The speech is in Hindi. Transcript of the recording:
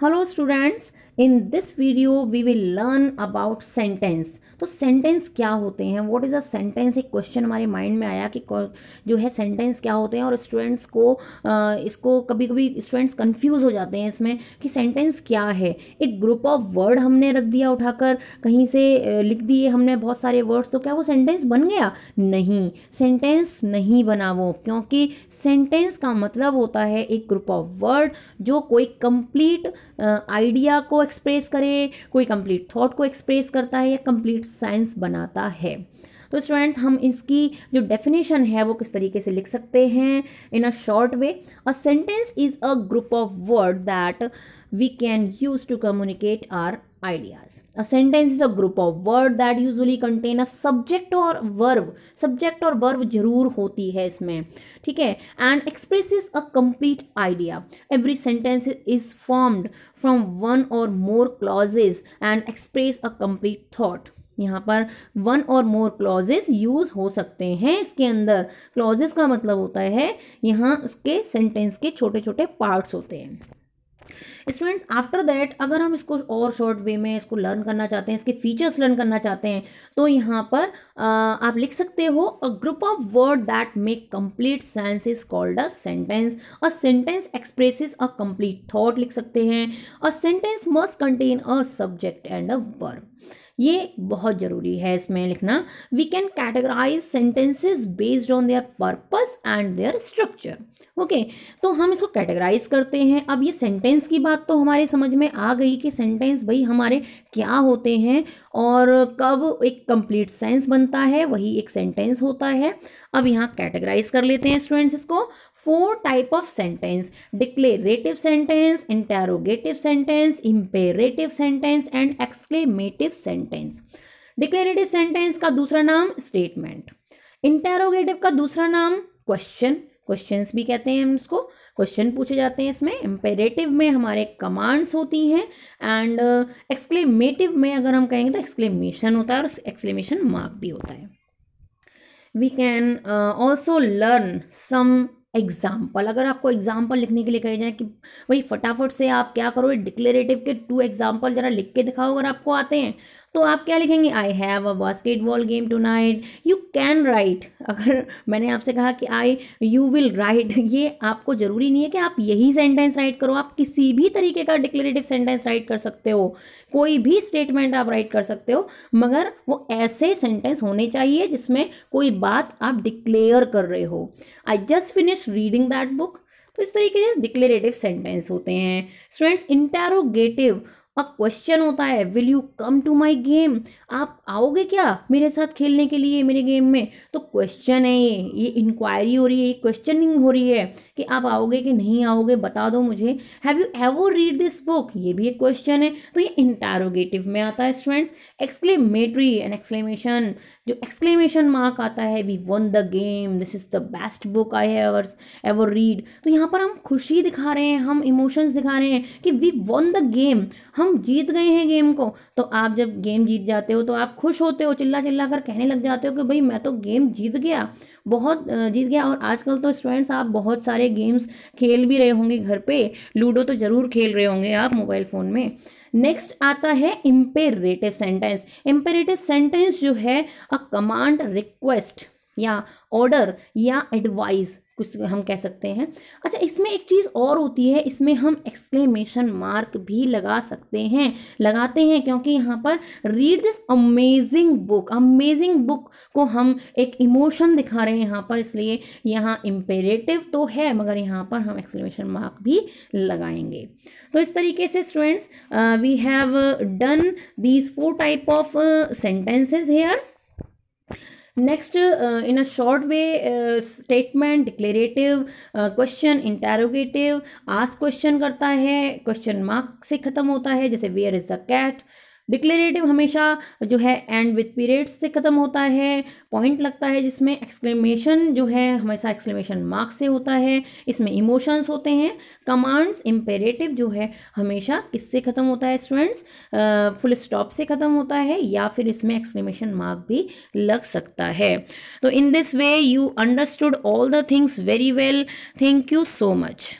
Hello students, in this video we will learn about sentence. तो सेंटेंस क्या होते हैं व्हाट इज़ अ सेंटेंस एक क्वेश्चन हमारे माइंड में आया कि जो है सेंटेंस क्या होते हैं और स्टूडेंट्स को इसको कभी कभी स्टूडेंट्स कन्फ्यूज़ हो जाते हैं इसमें कि सेंटेंस क्या है एक ग्रुप ऑफ वर्ड हमने रख दिया उठाकर कहीं से लिख दिए हमने बहुत सारे वर्ड्स तो क्या वो सेंटेंस बन गया नहीं सेंटेंस नहीं बना वो क्योंकि सेंटेंस का मतलब होता है एक ग्रुप ऑफ वर्ड जो कोई कंप्लीट आइडिया को एक्सप्रेस करे कोई कंप्लीट थॉट को एक्सप्रेस करता है या कंप्लीट साइंस बनाता है तो स्टूडेंट्स हम इसकी जो डेफिनेशन है वो किस तरीके से लिख सकते हैं in a short way a sentence is a group of word that we can use to communicate or ideas a sentence is a group of word that usually contain a subject और वर्व सब्जेक्ट और वर्व जरूर होती है इसमें ठीक है and express is a complete idea every sentence is formed from one or more clauses and express a complete thought यहाँ पर one or more clauses use हो सकते हैं इसके अंदर क्लॉजेस का मतलब होता है यहाँ उसके सेंटेंस के छोटे छोटे पार्ट्स होते हैं स्टूडेंट्स आफ्टर दैट अगर हम इसको और शॉर्ट वे में इसको लर्न करना चाहते हैं इसके फीचर्स लर्न करना चाहते हैं तो यहाँ पर आ, आप लिख सकते हो a group of word that make complete sense is called a sentence a sentence expresses a complete thought लिख सकते हैं a sentence must contain a subject and a verb ये बहुत ज़रूरी है इसमें लिखना we can categorize sentences based on their purpose and their structure okay तो हम इसको कैटेगराइज करते हैं अब ये सेंटेंस की बात तो हमारे समझ में आ गई कि सेंटेंस भाई हमारे क्या होते हैं और कब एक कंप्लीट सेंस बनता है वही एक सेंटेंस होता है अब यहाँ कैटेगराइज कर लेते हैं स्टूडेंट्स इसको four type of sentence declarative sentence interrogative sentence imperative sentence and exclamative sentence declarative sentence का दूसरा नाम स्टेटमेंट इंटेरोगेटिव का दूसरा नाम क्वेश्चन क्वेश्चन भी कहते हैं हम इसको क्वेश्चन पूछे जाते हैं इसमें इंपेरेटिव में हमारे कमांड्स होती हैं एंड एक्सक्लेमेटिव uh, में अगर हम कहेंगे तो एक्सक्लेमेशन होता है और एक्सक्लेमेशन मार्क भी होता है we can also learn some example अगर आपको एग्जाम्पल लिखने के लिए कहे जाए कि भाई फटाफट से आप क्या करो डिक्लेरेटिव के टू एग्जाम्पल जरा लिख के दिखाओ अगर आपको आते हैं तो आप क्या लिखेंगे I have a basketball game tonight you can write अगर मैंने आपसे कहा कि आई यू विल राइट ये आपको ज़रूरी नहीं है कि आप यही सेंटेंस राइट करो आप किसी भी तरीके का डिक्लेरेटिव सेंटेंस राइट कर सकते हो कोई भी स्टेटमेंट आप राइट कर सकते हो मगर वो ऐसे सेंटेंस होने चाहिए जिसमें कोई बात आप डिक्लेयर कर रहे हो I just finish reading that book तो इस तरीके से डिक्लेरेटिव सेंटेंस होते हैं स्टूडेंट्स इंटेरोगेटिव अ क्वेश्चन होता है will you come to my game आप आओगे क्या मेरे साथ खेलने के लिए मेरे गेम में तो क्वेश्चन है ये ये इंक्वायरी हो रही है ये क्वेश्चनिंग हो रही है कि आप आओगे कि नहीं आओगे बता दो मुझे have you ever read this book ये भी एक क्वेश्चन है तो ये इंटारोगेटिव में आता है स्टूडेंट्स एक्सक्लेमेटरी एंड एक्सक्लेमेशन जो एक्सक्लेमेशन मार्क आता है we won the game this is the best book I have ever read तो यहाँ पर हम खुशी दिखा रहे हैं हम इमोशंस दिखा रहे हैं कि वी वन द गेम हम जीत गए हैं गेम को तो आप जब गेम जीत जाते हो तो आप खुश होते हो चिल्ला चिल्ला कर कहने लग जाते हो कि भाई मैं तो गेम जीत गया बहुत जीत गया और आजकल तो स्टूडेंट्स आप बहुत सारे गेम्स खेल भी रहे होंगे घर पे लूडो तो ज़रूर खेल रहे होंगे आप मोबाइल फ़ोन में नेक्स्ट आता है इम्पेरेटिव सेंटेंस इम्पेरेटिव सेंटेंस जो है अ कमांड रिक्वेस्ट या ऑर्डर या एडवाइस कुछ हम कह सकते हैं अच्छा इसमें एक चीज़ और होती है इसमें हम एक्सक्लेमेशन मार्क भी लगा सकते हैं लगाते हैं क्योंकि यहाँ पर read this amazing book amazing book को हम एक इमोशन दिखा रहे हैं यहाँ पर इसलिए यहाँ इम्पेरेटिव तो है मगर यहाँ पर हम एक्सक्लेमेशन मार्क भी लगाएंगे तो इस तरीके से students we have done these four type of sentences here next in a short way statement declarative question interrogative आस क्वेश्चन करता है क्वेश्चन मार्क से ख़त्म होता है जैसे where is the cat declarative हमेशा जो है एंड विथ पीरियड्स से ख़त्म होता है पॉइंट लगता है जिसमें एक्सक्लेमेशन जो है हमेशा एक्सक्लेमेशन मार्क से होता है इसमें इमोशंस होते हैं कमांड्स इम्पेरेटिव जो है हमेशा किससे ख़त्म होता है स्टूडेंट्स फुल स्टॉप से ख़त्म होता है या फिर इसमें एक्सक्लेमेशन मार्क भी लग सकता है तो in this way you understood all the things very well thank you so much